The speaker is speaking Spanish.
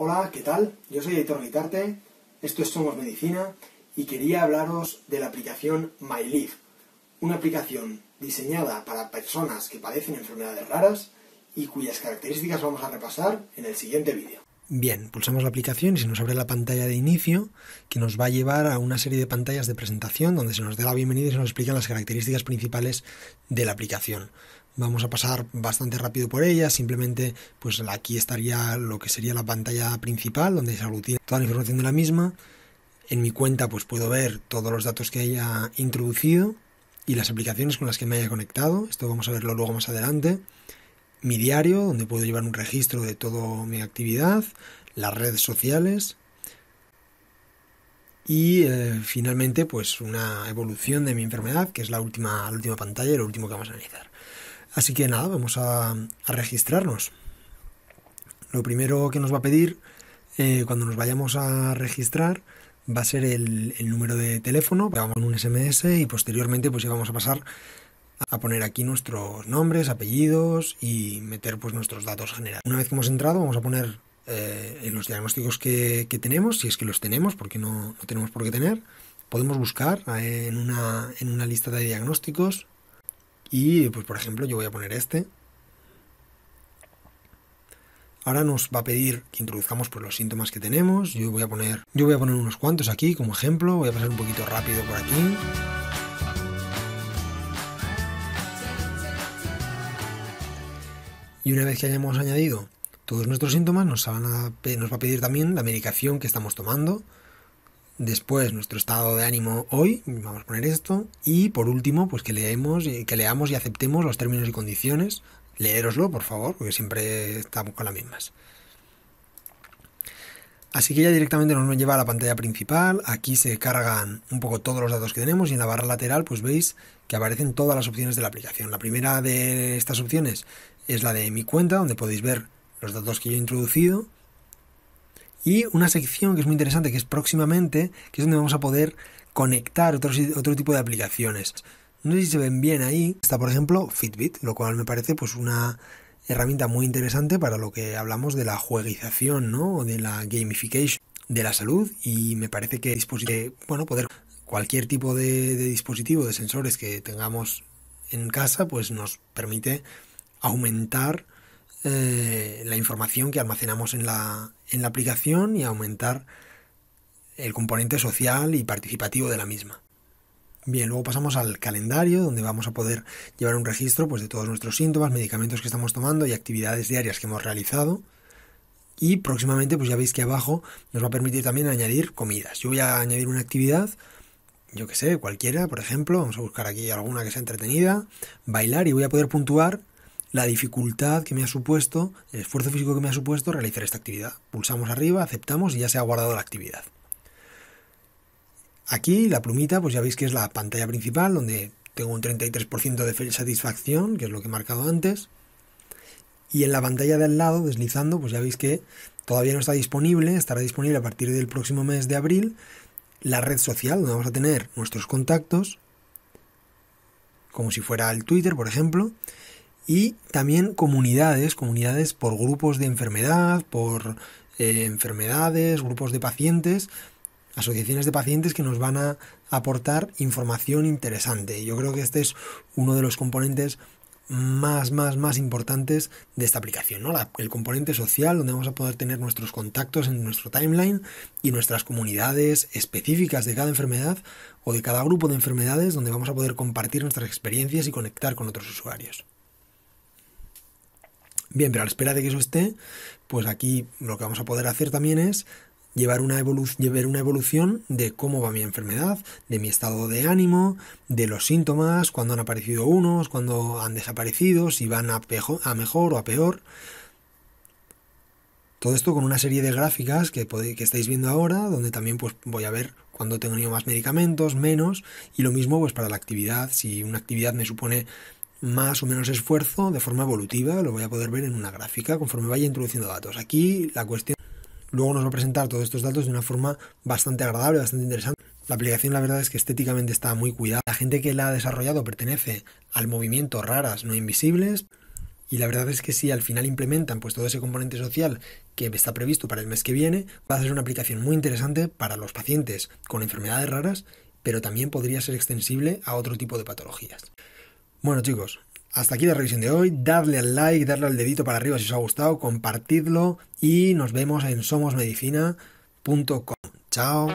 Hola, ¿qué tal? Yo soy Editor Guitarte, esto es Somos Medicina y quería hablaros de la aplicación MyLeaf, una aplicación diseñada para personas que padecen enfermedades raras y cuyas características vamos a repasar en el siguiente vídeo. Bien, pulsamos la aplicación y se nos abre la pantalla de inicio que nos va a llevar a una serie de pantallas de presentación donde se nos da la bienvenida y se nos explican las características principales de la aplicación vamos a pasar bastante rápido por ella, simplemente pues aquí estaría lo que sería la pantalla principal donde se aglutina toda la información de la misma. En mi cuenta pues puedo ver todos los datos que haya introducido y las aplicaciones con las que me haya conectado, esto vamos a verlo luego más adelante. Mi diario, donde puedo llevar un registro de toda mi actividad, las redes sociales, y eh, finalmente pues una evolución de mi enfermedad que es la última, la última pantalla y lo último que vamos a analizar. Así que nada, vamos a, registrarnos. Lo primero que nos va a pedir eh, cuando nos vayamos a registrar va a ser el, número de teléfono, vamos un SMS y posteriormente pues ya vamos a pasar a poner aquí nuestros nombres, apellidos y meter pues nuestros datos generales. Una vez que hemos entrado vamos a poner eh, los diagnósticos que, tenemos, si es que los tenemos, porque no, no tenemos por qué tener. Podemos buscar eh, en una, en una lista de diagnósticos y, pues, por ejemplo, yo voy a poner este. Ahora nos va a pedir que introduzcamos pues, los síntomas que tenemos. Yo voy a poner, yo voy a poner unos cuantos aquí como ejemplo. Voy a pasar un poquito rápido por aquí. Y una vez que hayamos añadido todos nuestros síntomas, nos, nos va a pedir también la medicación que estamos tomando. Después, nuestro estado de ánimo hoy, vamos a poner esto. Y por último, pues que leemos, eh, que leamos y aceptemos los términos y condiciones. Leeroslo, por favor, porque siempre estamos con las mismas. Así que ya directamente nos lleva a la pantalla principal, aquí se cargan un poco todos los datos que tenemos y en la barra lateral pues veis que aparecen todas las opciones de la aplicación. La primera de estas opciones es la de mi cuenta, donde podéis ver los datos que yo he introducido, y una sección que es muy interesante, que es próximamente, que es donde vamos a poder conectar otro tipo de aplicaciones. No sé si se ven bien ahí. Está, por ejemplo, Fitbit, lo cual me parece pues una herramienta muy interesante para lo que hablamos de la jueguización, ¿no? O de la gamification de la salud y me parece que bueno, poder cualquier tipo de, de dispositivo, de sensores que tengamos en casa, pues nos permite aumentar eh, la información que almacenamos en la, aplicación y aumentar el componente social y participativo de la misma. Bien, luego pasamos al calendario, donde vamos a poder llevar un registro pues, de todos nuestros síntomas, medicamentos que estamos tomando y actividades diarias que hemos realizado. Y próximamente, pues ya veis que abajo nos va a permitir también añadir comidas. Yo voy a añadir una actividad, yo que sé, cualquiera, por ejemplo, vamos a buscar aquí alguna que sea entretenida, bailar y voy a poder puntuar la dificultad que me ha supuesto, el esfuerzo físico que me ha supuesto realizar esta actividad. Pulsamos arriba, aceptamos y ya se ha guardado la actividad. Aquí la plumita, pues ya veis que es la pantalla principal donde tengo un 33% de satisfacción, que es lo que he marcado antes. Y en la pantalla de al lado, deslizando, pues ya veis que todavía no está disponible, estará disponible a partir del próximo mes de abril, la red social donde vamos a tener nuestros contactos, como si fuera el Twitter, por ejemplo, y también comunidades, comunidades por grupos de enfermedad, por eh, enfermedades, grupos de pacientes, asociaciones de pacientes que nos van a aportar información interesante. Yo creo que este es uno de los componentes más, más, más importantes de esta aplicación, el componente social, donde vamos a poder tener nuestros contactos en nuestro timeline y nuestras comunidades específicas de cada enfermedad o de cada grupo de enfermedades, donde vamos a poder compartir nuestras experiencias y conectar con otros usuarios. Bien, pero a la espera de que eso esté, pues aquí lo que vamos a poder hacer también es llevar una, una evolución de cómo va mi enfermedad, de mi estado de ánimo, de los síntomas, cuándo han aparecido unos, cuándo han desaparecido, si van a, a mejor o a peor. Todo esto con una serie de gráficas que, que estáis viendo ahora, donde también pues, voy a ver cuándo tengo más medicamentos, menos, y lo mismo pues, para la actividad, si una actividad me supone más o menos esfuerzo de forma evolutiva, lo voy a poder ver en una gráfica conforme vaya introduciendo datos. Aquí la cuestión luego nos va a presentar todos estos datos de una forma bastante agradable, bastante interesante. La aplicación la verdad es que estéticamente está muy cuidada. La gente que la ha desarrollado pertenece al movimiento raras no invisibles. Y la verdad es que si al final implementan pues todo ese componente social que está previsto para el mes que viene, va a ser una aplicación muy interesante para los pacientes con enfermedades raras, pero también podría ser extensible a otro tipo de patologías. Bueno chicos, hasta aquí la revisión de hoy. Darle al like, darle al dedito para arriba si os ha gustado, compartidlo y nos vemos en somosmedicina.com. Chao.